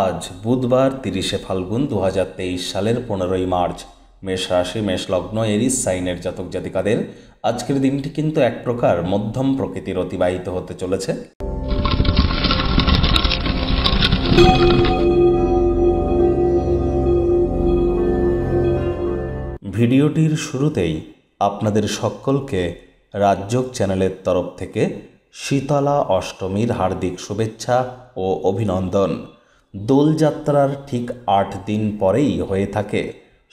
আজ বুধবার তিরিশে ফাল্গুন দু সালের পনেরোই মার্চ মেষ রাশি মেষ লগ্ন এরিস সাইনের জাতক জাতিকাদের আজকের দিনটি কিন্তু এক প্রকার মধ্যম প্রকৃতির অতিবাহিত হতে চলেছে ভিডিওটির শুরুতেই আপনাদের সকলকে রাজ্যক চ্যানেলের তরফ থেকে শীতলা অষ্টমীর হার্দিক শুভেচ্ছা ও অভিনন্দন দোলযাত্রার ঠিক আট দিন পরেই হয়ে থাকে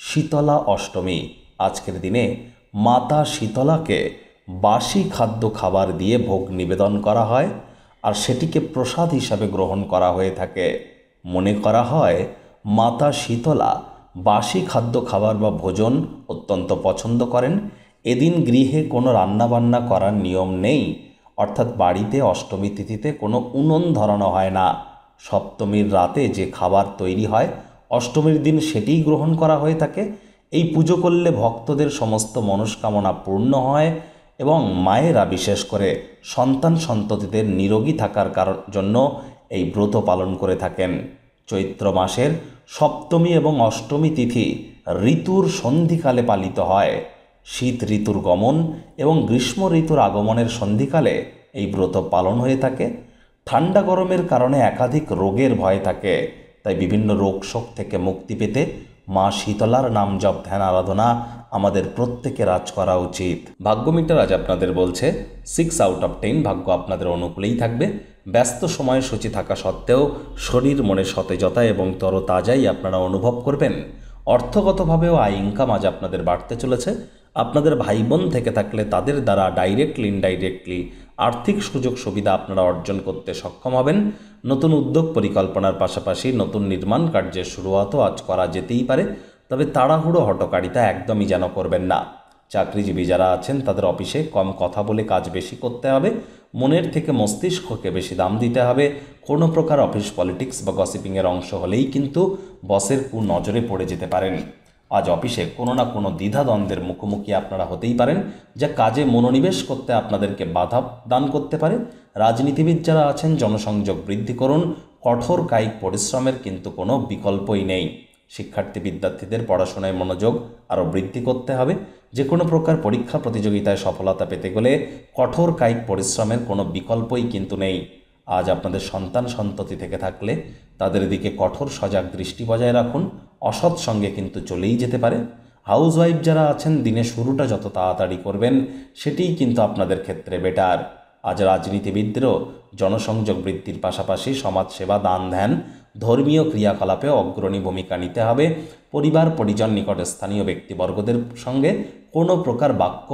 শীতলা অষ্টমী আজকের দিনে মাতা শীতলাকে বাসি খাদ্য খাবার দিয়ে ভোগ নিবেদন করা হয় আর সেটিকে প্রসাদ হিসাবে গ্রহণ করা হয়ে থাকে মনে করা হয় মাতা শীতলা বাসি খাদ্য খাবার বা ভোজন অত্যন্ত পছন্দ করেন এদিন গৃহে কোনো রান্নাবান্না করার নিয়ম নেই অর্থাৎ বাড়িতে অষ্টমী তিথিতে কোনো উনন ধরানো হয় না সপ্তমীর রাতে যে খাবার তৈরি হয় অষ্টমীর দিন সেটিই গ্রহণ করা হয়ে থাকে এই পুজো করলে ভক্তদের সমস্ত মনস্কামনা পূর্ণ হয় এবং মায়েরা বিশেষ করে সন্তান সন্ততিদের নিরোগী থাকার কারণ জন্য এই ব্রত পালন করে থাকেন চৈত্র মাসের সপ্তমী এবং অষ্টমী তিথি ঋতুর সন্ধিকালে পালিত হয় শীত ঋতুর গমন এবং গ্রীষ্ম ঋতুর আগমনের সন্ধিকালে এই ব্রত পালন হয়ে থাকে ঠান্ডা গরমের কারণে একাধিক রোগের ভয় থাকে তাই বিভিন্ন রোগশোক থেকে মুক্তি পেতে মা শীতলার নাম জপ ধ্যান আরাধনা আমাদের প্রত্যেকে রাজ করা উচিত ভাগ্যমিটার আজ আপনাদের বলছে সিক্স আউট অফ টেন ভাগ্য আপনাদের অনুকূলেই থাকবে ব্যস্ত সময়ে সূচি থাকা সত্ত্বেও শরীর মনে সতেজতা এবং তরতাজাই আপনারা অনুভব করবেন অর্থগতভাবেও আয় ইনকাম আজ আপনাদের বাড়তে চলেছে আপনাদের ভাই বোন থেকে থাকলে তাদের দ্বারা ডাইরেক্টলি ইনডাইরেক্টলি আর্থিক সুযোগ সুবিধা আপনারা অর্জন করতে সক্ষম হবেন নতুন উদ্যোগ পরিকল্পনার পাশাপাশি নতুন নির্মাণ কার্যের শুরুয়াতও আজ করা যেতেই পারে তবে তাড়াহুড়ো হটকারিতা একদমই যেন করবেন না চাকরিজীবী যারা আছেন তাদের অফিসে কম কথা বলে কাজ বেশি করতে হবে মনের থেকে মস্তিষ্ককে বেশি দাম দিতে হবে কোনো প্রকার অফিস পলিটিক্স বা গসিপিংয়ের অংশ হলেই কিন্তু বসের কু নজরে পড়ে যেতে পারেন আজ অফিসে কোনো না কোনো দ্বিধাদ্বন্দ্বের মুখোমুখি আপনারা হতেই পারেন যা কাজে মনোনিবেশ করতে আপনাদেরকে বাধা দান করতে পারে রাজনীতিবিদ যারা আছেন জনসংযোগ বৃদ্ধি করুন কঠোর কায়িক পরিশ্রমের কিন্তু কোনো বিকল্পই নেই শিক্ষার্থী বিদ্যার্থীদের পড়াশোনায় মনোযোগ আরও বৃদ্ধি করতে হবে যে কোনো প্রকার পরীক্ষা প্রতিযোগিতায় সফলতা পেতে গেলে কঠোর কায়িক পরিশ্রমের কোনো বিকল্পই কিন্তু নেই আজ আপনাদের সন্তান সন্ততি থেকে থাকলে তাদের দিকে কঠোর সজাগ দৃষ্টি বজায় রাখুন অসৎ সঙ্গে কিন্তু চলেই যেতে পারে হাউস ওয়াইফ যারা আছেন দিনে শুরুটা যত তাড়াতাড়ি করবেন সেটিই কিন্তু আপনাদের ক্ষেত্রে বেটার আজ রাজনীতিবিদদেরও জনসংযোগ বৃদ্ধির পাশাপাশি সমাজসেবা দান ধ্যান ধর্মীয় ক্রিয়াকলাপে অগ্রণী ভূমিকা নিতে হবে পরিবার পরিজন নিকট স্থানীয় ব্যক্তিবর্গদের সঙ্গে কোনো প্রকার বাক্য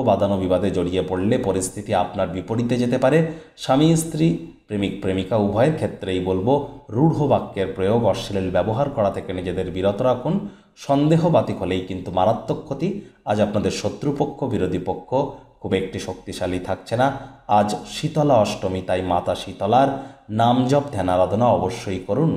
বিবাদে জড়িয়ে পড়লে পরিস্থিতি আপনার বিপরীতে যেতে পারে স্বামী স্ত্রী প্রেমিক প্রেমিকা উভয়ের ক্ষেত্রেই বলবো রূঢ় বাক্যের প্রয়োগ অশ্লীল ব্যবহার করা থেকে নিজেদের বিরত রাখুন সন্দেহ বাতিক হলেই কিন্তু মারাত্মক ক্ষতি আজ আপনাদের শত্রুপক্ষ বিরোধী পক্ষ খুব একটি শক্তিশালী থাকছে না আজ শীতলা অষ্টমী তাই মাতা শীতলার নাম জপ ধ্যান আরাধনা অবশ্যই করুন